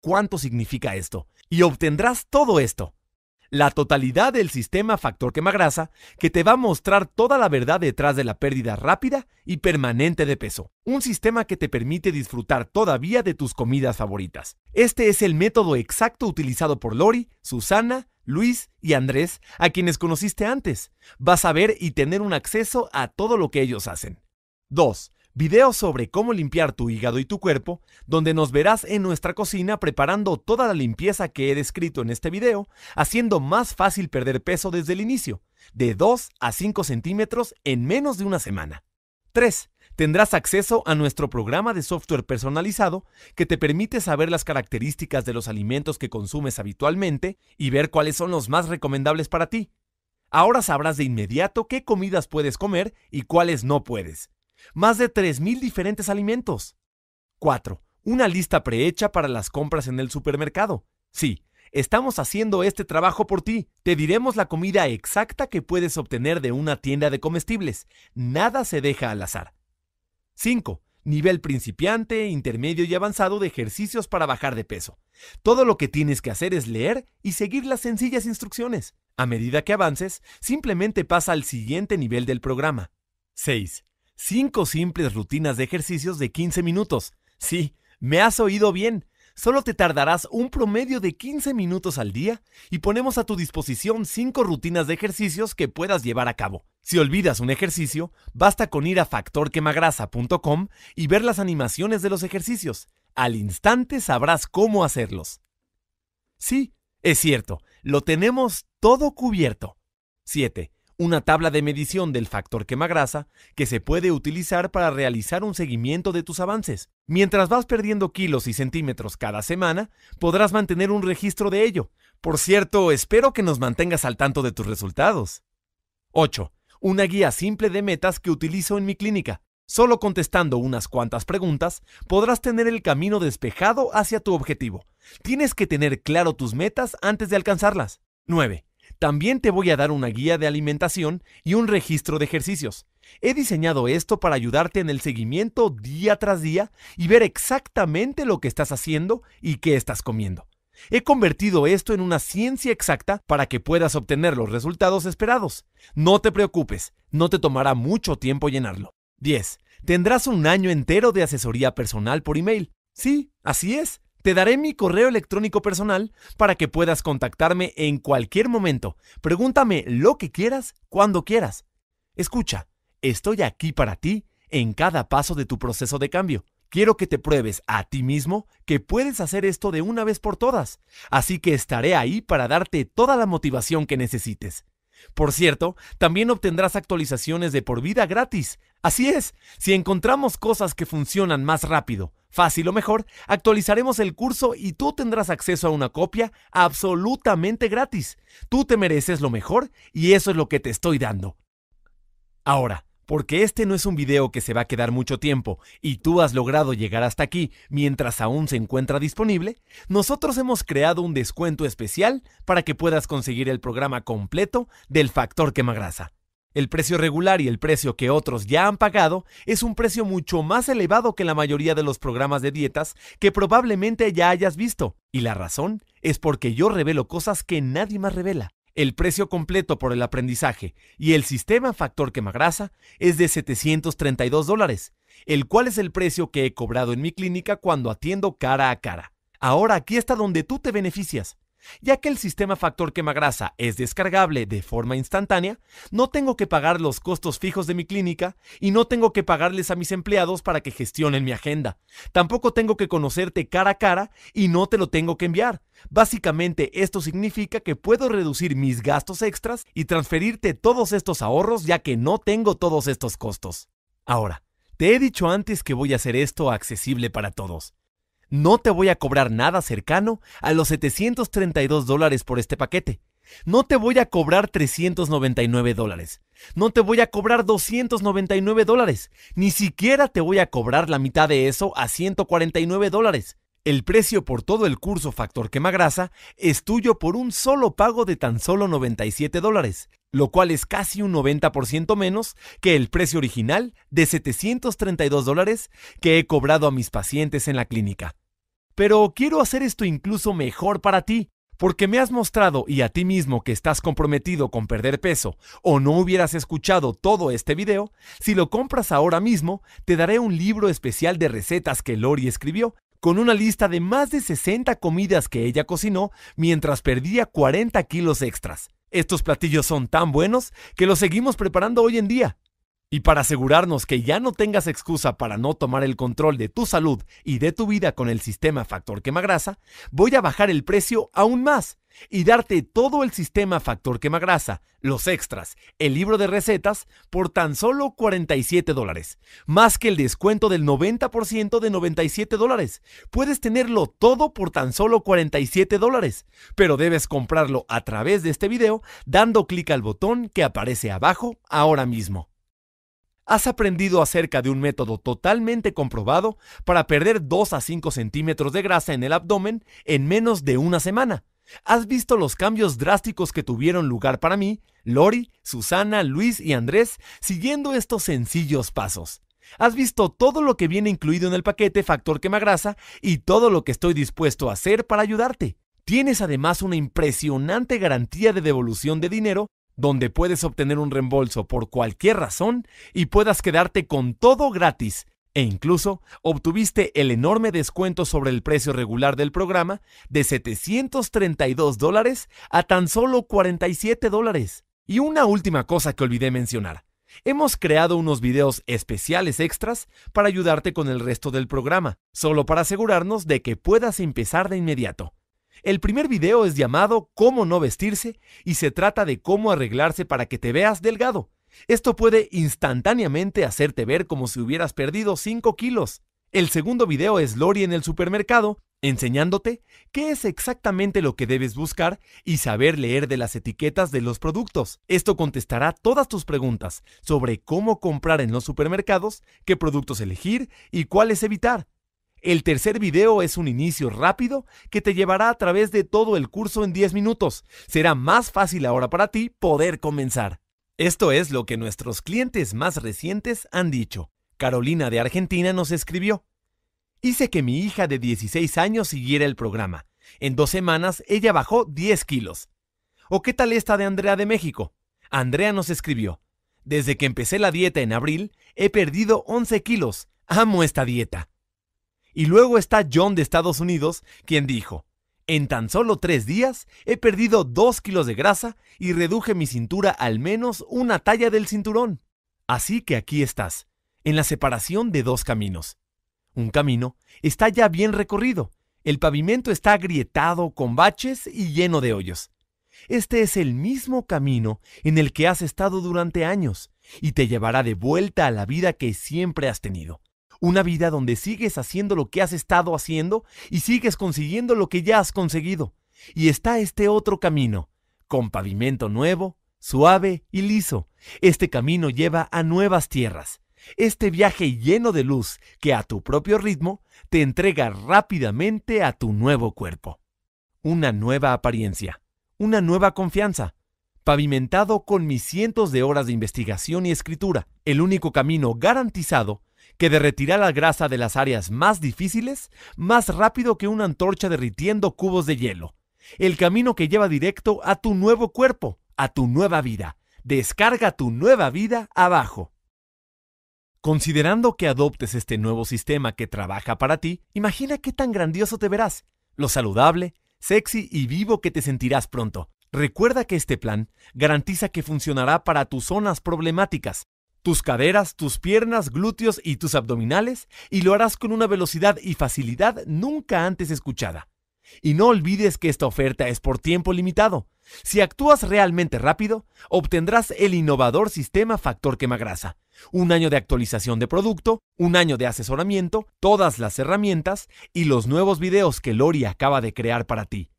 cuánto significa esto y obtendrás todo esto. La totalidad del sistema factor quemagrasa que te va a mostrar toda la verdad detrás de la pérdida rápida y permanente de peso. Un sistema que te permite disfrutar todavía de tus comidas favoritas. Este es el método exacto utilizado por Lori, Susana, Luis y Andrés, a quienes conociste antes. Vas a ver y tener un acceso a todo lo que ellos hacen. 2 video sobre cómo limpiar tu hígado y tu cuerpo, donde nos verás en nuestra cocina preparando toda la limpieza que he descrito en este video, haciendo más fácil perder peso desde el inicio, de 2 a 5 centímetros en menos de una semana. 3. Tendrás acceso a nuestro programa de software personalizado que te permite saber las características de los alimentos que consumes habitualmente y ver cuáles son los más recomendables para ti. Ahora sabrás de inmediato qué comidas puedes comer y cuáles no puedes. Más de 3.000 diferentes alimentos. 4. Una lista prehecha para las compras en el supermercado. Sí, estamos haciendo este trabajo por ti. Te diremos la comida exacta que puedes obtener de una tienda de comestibles. Nada se deja al azar. 5. Nivel principiante, intermedio y avanzado de ejercicios para bajar de peso. Todo lo que tienes que hacer es leer y seguir las sencillas instrucciones. A medida que avances, simplemente pasa al siguiente nivel del programa. 6. 5 simples rutinas de ejercicios de 15 minutos. Sí, me has oído bien. Solo te tardarás un promedio de 15 minutos al día y ponemos a tu disposición 5 rutinas de ejercicios que puedas llevar a cabo. Si olvidas un ejercicio, basta con ir a factorquemagrasa.com y ver las animaciones de los ejercicios. Al instante sabrás cómo hacerlos. Sí, es cierto, lo tenemos todo cubierto. 7 una tabla de medición del factor quemagrasa que se puede utilizar para realizar un seguimiento de tus avances. Mientras vas perdiendo kilos y centímetros cada semana, podrás mantener un registro de ello. Por cierto, espero que nos mantengas al tanto de tus resultados. 8. Una guía simple de metas que utilizo en mi clínica. Solo contestando unas cuantas preguntas podrás tener el camino despejado hacia tu objetivo. Tienes que tener claro tus metas antes de alcanzarlas. 9. También te voy a dar una guía de alimentación y un registro de ejercicios. He diseñado esto para ayudarte en el seguimiento día tras día y ver exactamente lo que estás haciendo y qué estás comiendo. He convertido esto en una ciencia exacta para que puedas obtener los resultados esperados. No te preocupes, no te tomará mucho tiempo llenarlo. 10. Tendrás un año entero de asesoría personal por email. Sí, así es. Te daré mi correo electrónico personal para que puedas contactarme en cualquier momento. Pregúntame lo que quieras, cuando quieras. Escucha, estoy aquí para ti en cada paso de tu proceso de cambio. Quiero que te pruebes a ti mismo que puedes hacer esto de una vez por todas. Así que estaré ahí para darte toda la motivación que necesites. Por cierto, también obtendrás actualizaciones de por vida gratis. Así es, si encontramos cosas que funcionan más rápido, fácil o mejor, actualizaremos el curso y tú tendrás acceso a una copia absolutamente gratis. Tú te mereces lo mejor y eso es lo que te estoy dando. Ahora, porque este no es un video que se va a quedar mucho tiempo y tú has logrado llegar hasta aquí mientras aún se encuentra disponible, nosotros hemos creado un descuento especial para que puedas conseguir el programa completo del Factor Quemagrasa. El precio regular y el precio que otros ya han pagado es un precio mucho más elevado que la mayoría de los programas de dietas que probablemente ya hayas visto, y la razón es porque yo revelo cosas que nadie más revela. El precio completo por el aprendizaje y el sistema factor quemagrasa es de 732 dólares, el cual es el precio que he cobrado en mi clínica cuando atiendo cara a cara. Ahora aquí está donde tú te beneficias. Ya que el sistema factor quema grasa es descargable de forma instantánea, no tengo que pagar los costos fijos de mi clínica y no tengo que pagarles a mis empleados para que gestionen mi agenda. Tampoco tengo que conocerte cara a cara y no te lo tengo que enviar. Básicamente esto significa que puedo reducir mis gastos extras y transferirte todos estos ahorros ya que no tengo todos estos costos. Ahora, te he dicho antes que voy a hacer esto accesible para todos. No te voy a cobrar nada cercano a los 732 dólares por este paquete. No te voy a cobrar 399 dólares. No te voy a cobrar 299 dólares. Ni siquiera te voy a cobrar la mitad de eso a 149 dólares. El precio por todo el curso Factor Quema Grasa es tuyo por un solo pago de tan solo 97 dólares, lo cual es casi un 90% menos que el precio original de 732 dólares que he cobrado a mis pacientes en la clínica. Pero quiero hacer esto incluso mejor para ti, porque me has mostrado y a ti mismo que estás comprometido con perder peso o no hubieras escuchado todo este video, si lo compras ahora mismo, te daré un libro especial de recetas que Lori escribió con una lista de más de 60 comidas que ella cocinó mientras perdía 40 kilos extras. Estos platillos son tan buenos que los seguimos preparando hoy en día. Y para asegurarnos que ya no tengas excusa para no tomar el control de tu salud y de tu vida con el sistema factor quemagrasa, voy a bajar el precio aún más y darte todo el sistema factor quemagrasa, los extras, el libro de recetas por tan solo 47 más que el descuento del 90% de 97 Puedes tenerlo todo por tan solo 47 pero debes comprarlo a través de este video dando clic al botón que aparece abajo ahora mismo has aprendido acerca de un método totalmente comprobado para perder 2 a 5 centímetros de grasa en el abdomen en menos de una semana. Has visto los cambios drásticos que tuvieron lugar para mí, Lori, Susana, Luis y Andrés siguiendo estos sencillos pasos. Has visto todo lo que viene incluido en el paquete Factor Quemagrasa y todo lo que estoy dispuesto a hacer para ayudarte. Tienes además una impresionante garantía de devolución de dinero donde puedes obtener un reembolso por cualquier razón y puedas quedarte con todo gratis. E incluso obtuviste el enorme descuento sobre el precio regular del programa de 732 a tan solo 47 Y una última cosa que olvidé mencionar. Hemos creado unos videos especiales extras para ayudarte con el resto del programa, solo para asegurarnos de que puedas empezar de inmediato. El primer video es llamado Cómo no vestirse y se trata de cómo arreglarse para que te veas delgado. Esto puede instantáneamente hacerte ver como si hubieras perdido 5 kilos. El segundo video es Lori en el supermercado, enseñándote qué es exactamente lo que debes buscar y saber leer de las etiquetas de los productos. Esto contestará todas tus preguntas sobre cómo comprar en los supermercados, qué productos elegir y cuáles evitar. El tercer video es un inicio rápido que te llevará a través de todo el curso en 10 minutos. Será más fácil ahora para ti poder comenzar. Esto es lo que nuestros clientes más recientes han dicho. Carolina de Argentina nos escribió. Hice que mi hija de 16 años siguiera el programa. En dos semanas ella bajó 10 kilos. ¿O qué tal esta de Andrea de México? Andrea nos escribió. Desde que empecé la dieta en abril, he perdido 11 kilos. Amo esta dieta. Y luego está John de Estados Unidos, quien dijo, en tan solo tres días he perdido dos kilos de grasa y reduje mi cintura al menos una talla del cinturón. Así que aquí estás, en la separación de dos caminos. Un camino está ya bien recorrido, el pavimento está agrietado con baches y lleno de hoyos. Este es el mismo camino en el que has estado durante años y te llevará de vuelta a la vida que siempre has tenido. Una vida donde sigues haciendo lo que has estado haciendo y sigues consiguiendo lo que ya has conseguido. Y está este otro camino, con pavimento nuevo, suave y liso. Este camino lleva a nuevas tierras. Este viaje lleno de luz que a tu propio ritmo te entrega rápidamente a tu nuevo cuerpo. Una nueva apariencia, una nueva confianza, pavimentado con mis cientos de horas de investigación y escritura, el único camino garantizado que derretirá la grasa de las áreas más difíciles más rápido que una antorcha derritiendo cubos de hielo. El camino que lleva directo a tu nuevo cuerpo, a tu nueva vida. Descarga tu nueva vida abajo. Considerando que adoptes este nuevo sistema que trabaja para ti, imagina qué tan grandioso te verás, lo saludable, sexy y vivo que te sentirás pronto. Recuerda que este plan garantiza que funcionará para tus zonas problemáticas, tus caderas, tus piernas, glúteos y tus abdominales, y lo harás con una velocidad y facilidad nunca antes escuchada. Y no olvides que esta oferta es por tiempo limitado. Si actúas realmente rápido, obtendrás el innovador sistema Factor Quemagrasa. Un año de actualización de producto, un año de asesoramiento, todas las herramientas y los nuevos videos que Lori acaba de crear para ti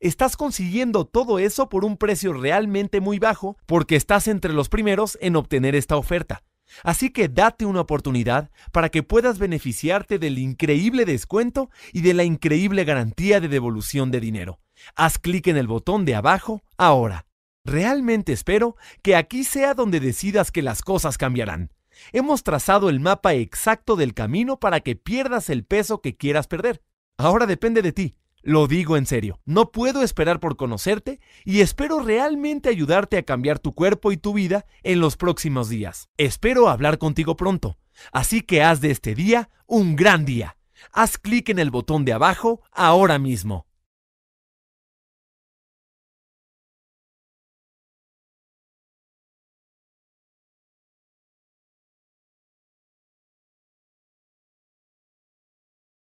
estás consiguiendo todo eso por un precio realmente muy bajo porque estás entre los primeros en obtener esta oferta. Así que date una oportunidad para que puedas beneficiarte del increíble descuento y de la increíble garantía de devolución de dinero. Haz clic en el botón de abajo ahora. Realmente espero que aquí sea donde decidas que las cosas cambiarán. Hemos trazado el mapa exacto del camino para que pierdas el peso que quieras perder. Ahora depende de ti. Lo digo en serio, no puedo esperar por conocerte y espero realmente ayudarte a cambiar tu cuerpo y tu vida en los próximos días. Espero hablar contigo pronto, así que haz de este día un gran día. Haz clic en el botón de abajo ahora mismo.